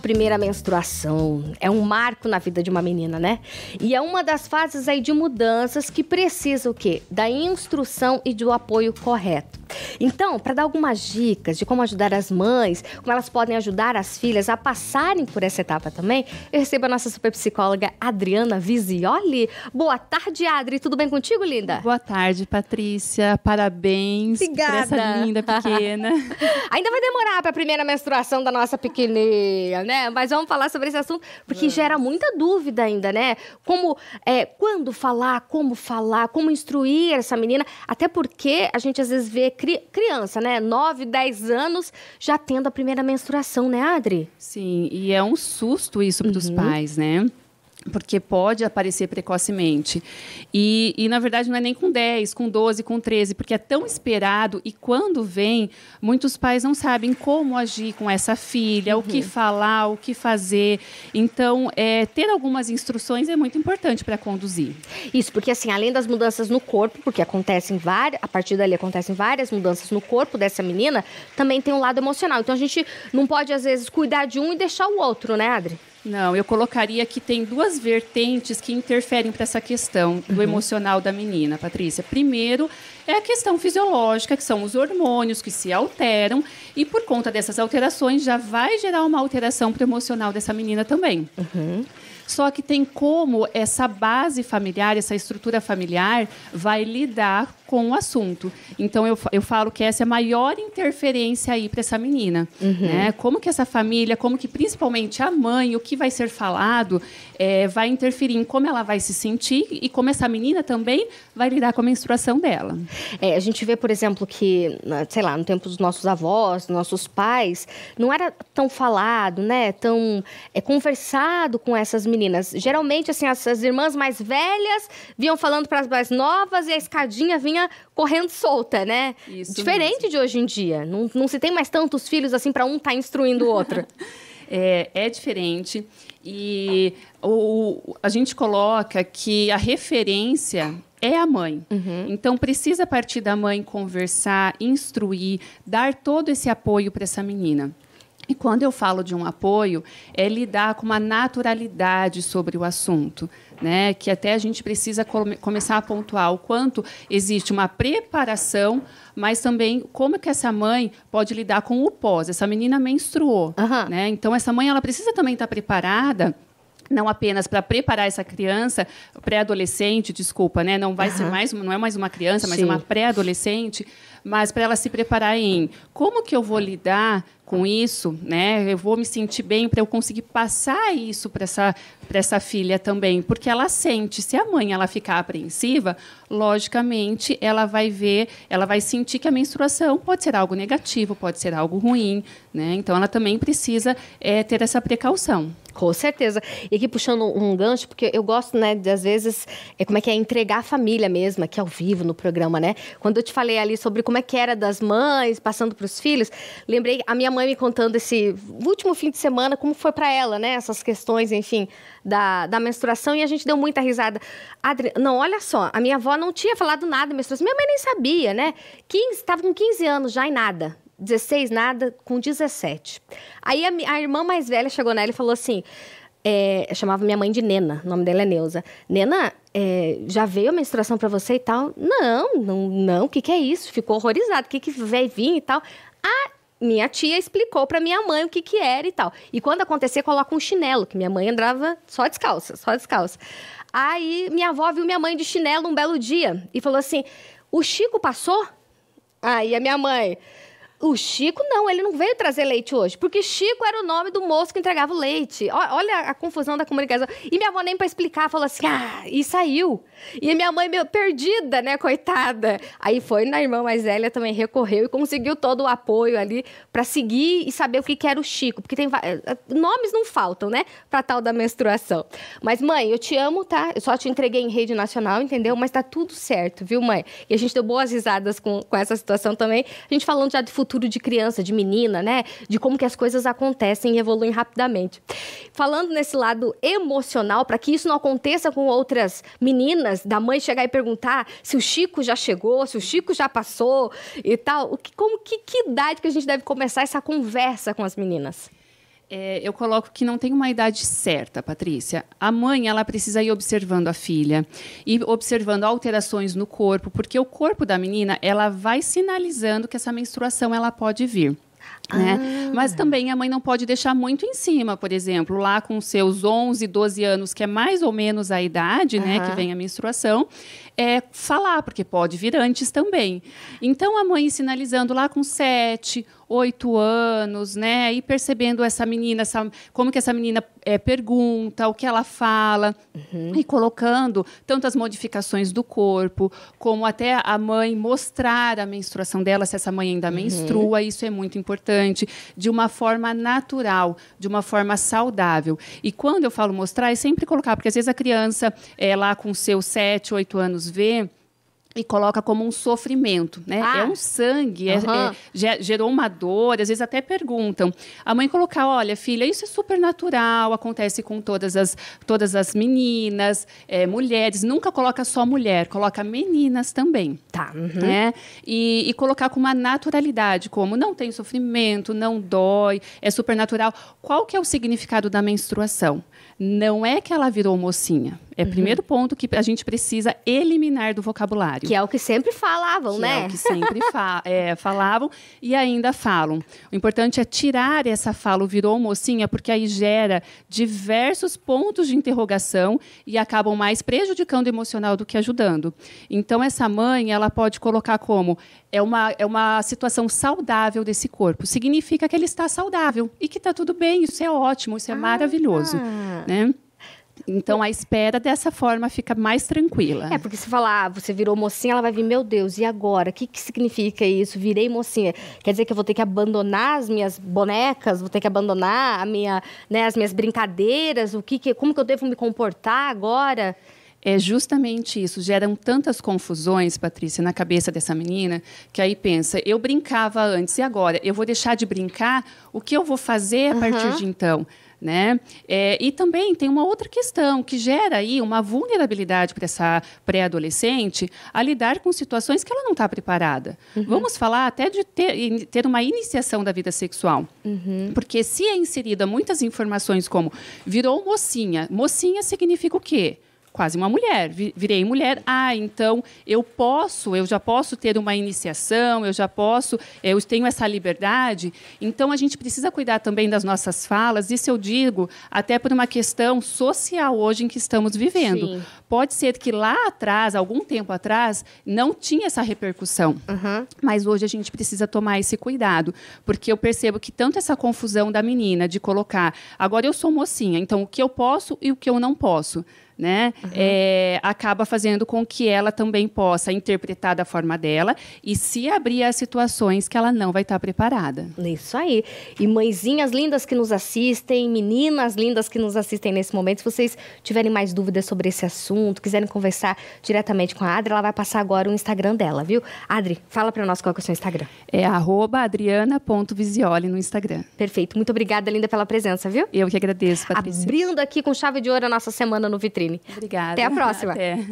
primeira menstruação é um marco na vida de uma menina, né? E é uma das fases aí de mudanças que precisa o quê? Da instrução e do apoio correto. Então, para dar algumas dicas de como ajudar as mães, como elas podem ajudar as filhas a passarem por essa etapa também, eu recebo a nossa super psicóloga Adriana Visioli. Boa tarde, Adri. Tudo bem contigo, linda? Boa tarde, Patrícia. Parabéns Obrigada. por essa linda pequena. Ainda vai demorar para a primeira menstruação da nossa pequenininha, né? Mas vamos falar sobre esse assunto, porque gera muita dúvida ainda, né? Como, é, quando falar, como falar, como instruir essa menina, até porque a gente às vezes vê cri, criança, né? 9, 10 anos, já tendo a primeira menstruação, né, Adri? Sim, e é um susto isso para os uhum. pais, né? porque pode aparecer precocemente. E, e, na verdade, não é nem com 10, com 12, com 13, porque é tão esperado e quando vem, muitos pais não sabem como agir com essa filha, uhum. o que uhum. falar, o que fazer. Então, é, ter algumas instruções é muito importante para conduzir. Isso, porque assim, além das mudanças no corpo, porque acontecem várias, a partir dali acontecem várias mudanças no corpo dessa menina, também tem um lado emocional. Então, a gente não pode, às vezes, cuidar de um e deixar o outro, né, Adri? Não, eu colocaria que tem duas vertentes que interferem para essa questão do uhum. emocional da menina, Patrícia. Primeiro, é a questão fisiológica, que são os hormônios que se alteram, e por conta dessas alterações já vai gerar uma alteração para o emocional dessa menina também. Uhum. Só que tem como essa base familiar, essa estrutura familiar, vai lidar com o assunto. Então, eu, eu falo que essa é a maior interferência aí para essa menina. Uhum. Né? Como que essa família, como que principalmente a mãe, o que vai ser falado, é, vai interferir em como ela vai se sentir e como essa menina também vai lidar com a menstruação dela. É, a gente vê, por exemplo, que, sei lá, no tempo dos nossos avós, dos nossos pais, não era tão falado, né? Tão é, conversado com essas meninas meninas. Geralmente, assim, as, as irmãs mais velhas vinham falando para as mais novas e a escadinha vinha correndo solta, né? Isso Diferente mesmo. de hoje em dia. Não, não se tem mais tantos filhos assim para um estar tá instruindo o outro. é, é diferente. E o, a gente coloca que a referência é a mãe. Uhum. Então precisa partir da mãe conversar, instruir, dar todo esse apoio para essa menina. E quando eu falo de um apoio, é lidar com uma naturalidade sobre o assunto, né? que até a gente precisa come começar a pontuar o quanto existe uma preparação, mas também como é que essa mãe pode lidar com o pós. Essa menina menstruou. Uhum. Né? Então, essa mãe ela precisa também estar preparada não apenas para preparar essa criança pré-adolescente, desculpa, né? Não vai uhum. ser mais, não é mais uma criança, mas Sim. uma pré-adolescente mas para ela se preparar em como que eu vou lidar com isso, né? Eu vou me sentir bem para eu conseguir passar isso para essa para essa filha também, porque ela sente, se a mãe ela ficar apreensiva, logicamente ela vai ver, ela vai sentir que a menstruação pode ser algo negativo, pode ser algo ruim, né? Então ela também precisa é, ter essa precaução. Com certeza. E aqui puxando um gancho, porque eu gosto, né, de às vezes, é como é que é entregar a família mesmo, aqui ao vivo no programa, né? Quando eu te falei ali sobre como é que era das mães, passando para os filhos. Lembrei a minha mãe me contando esse último fim de semana, como foi para ela, né? Essas questões, enfim, da, da menstruação. E a gente deu muita risada. Adri... Não, olha só, a minha avó não tinha falado nada de menstruação. Minha mãe nem sabia, né? 15, estava com 15 anos já e nada. 16, nada, com 17. Aí a, a irmã mais velha chegou nela e falou assim... É, chamava minha mãe de Nena, o nome dela é Neuza. Nena, é, já veio a menstruação para você e tal? Não, não, não, o que, que é isso? Ficou horrorizado, o que, que vai vir e tal? a minha tia explicou para minha mãe o que, que era e tal. E quando acontecer, coloca um chinelo, que minha mãe andava só descalça, só descalça. Aí minha avó viu minha mãe de chinelo um belo dia e falou assim: o Chico passou? Aí a minha mãe. O Chico não, ele não veio trazer leite hoje, porque Chico era o nome do moço que entregava o leite. Olha a confusão da comunicação. E minha avó nem para explicar, falou assim: "Ah, e saiu". E minha mãe meio perdida, né, coitada. Aí foi na irmã mais velha também recorreu e conseguiu todo o apoio ali para seguir e saber o que, que era o Chico, porque tem eh, eh, nomes não faltam, né, para tal da menstruação. Mas mãe, eu te amo, tá? Eu só te entreguei em rede nacional, entendeu? Mas tá tudo certo, viu, mãe? E a gente deu boas risadas com, com essa situação também. A gente falando já de futuro futuro de criança, de menina, né? De como que as coisas acontecem e evoluem rapidamente. Falando nesse lado emocional, para que isso não aconteça com outras meninas, da mãe chegar e perguntar se o Chico já chegou, se o Chico já passou e tal, o que, como que, que idade que a gente deve começar essa conversa com as meninas? é, eu coloco que não tem uma idade certa, Patrícia. A mãe ela precisa ir observando a filha e observando alterações no corpo, porque o corpo da menina ela vai sinalizando que essa menstruação ela pode vir. Né? Ah. Mas também a mãe não pode deixar muito em cima, por exemplo, lá com seus 11, 12 anos, que é mais ou menos a idade, né, que vem a menstruação, é, falar, porque pode vir antes também. Então a mãe sinalizando lá com sete, oito anos, né? E percebendo essa menina, essa, como que essa menina é, pergunta, o que ela fala, uhum. e colocando tantas modificações do corpo, como até a mãe mostrar a menstruação dela, se essa mãe ainda uhum. menstrua, isso é muito importante, de uma forma natural, de uma forma saudável. E quando eu falo mostrar, é sempre colocar, porque às vezes a criança é lá com seus sete, oito anos vê e coloca como um sofrimento, né? Ah. É um sangue, uhum. é, é, gerou uma dor. Às vezes até perguntam. A mãe colocar, olha, filha, isso é super natural, acontece com todas as, todas as meninas, é, mulheres. Nunca coloca só mulher, coloca meninas também. Tá. Uhum. Né? E, e, colocar com uma naturalidade, como não tem sofrimento, não dói, é super natural. Qual que é o significado da menstruação? Não é que ela virou mocinha, é o uhum. primeiro ponto que a gente precisa eliminar do vocabulário. Que é o que sempre falavam, que é né? É o que sempre fa é, falavam e ainda falam. O importante é tirar essa fala, virou mocinha, porque aí gera diversos pontos de interrogação e acabam mais prejudicando emocional do que ajudando. Então, essa mãe, ela pode colocar como é uma, é uma situação saudável desse corpo. Significa que ele está saudável e que está tudo bem, isso é ótimo, isso é ah. maravilhoso. Tá. Né? Então a espera dessa forma fica mais tranquila. É, porque se falar, ah, você virou mocinha, ela vai vir, meu Deus, e agora? O que, que significa isso? Virei mocinha. Quer dizer que eu vou ter que abandonar as minhas bonecas, vou ter que abandonar a minha, né, as minhas brincadeiras, o que, que como que eu devo me comportar agora? É justamente isso. Geram tantas confusões, Patrícia, na cabeça dessa menina, que aí pensa: eu brincava antes e agora? Eu vou deixar de brincar? O que eu vou fazer a uhum. partir de então? Né? É, e também tem uma outra questão que gera aí uma vulnerabilidade para essa pré-adolescente a lidar com situações que ela não está preparada. Uhum. Vamos falar até de ter, ter, uma iniciação da vida sexual. Uhum. Porque se é inserida muitas informações como virou mocinha, mocinha significa o quê? quase uma mulher, virei mulher. Ah, então eu posso, eu já posso ter uma iniciação, eu já posso, eu tenho essa liberdade. Então a gente precisa cuidar também das nossas falas. Isso eu digo até por uma questão social hoje em que estamos vivendo. Sim. Pode ser que lá atrás, algum tempo atrás, não tinha essa repercussão, uhum. mas hoje a gente precisa tomar esse cuidado, porque eu percebo que tanto essa confusão da menina de colocar, agora eu sou mocinha, então o que eu posso e o que eu não posso né? Uhum. É, acaba fazendo com que ela também possa interpretar da forma dela e se abrir a situações que ela não vai estar preparada. Isso aí. E mãezinhas lindas que nos assistem, meninas lindas que nos assistem nesse momento, se vocês tiverem mais dúvidas sobre esse assunto, quiserem conversar diretamente com a Adri, ela vai passar agora o Instagram dela, viu? Adri, fala para nós qual é o seu Instagram. É adriana.visioli no Instagram. Perfeito. Muito obrigada, linda, pela presença, viu? Eu que agradeço, Patrícia. Abrindo aqui com chave de ouro a nossa semana no Vitrine. Obrigada. Até a próxima. Até.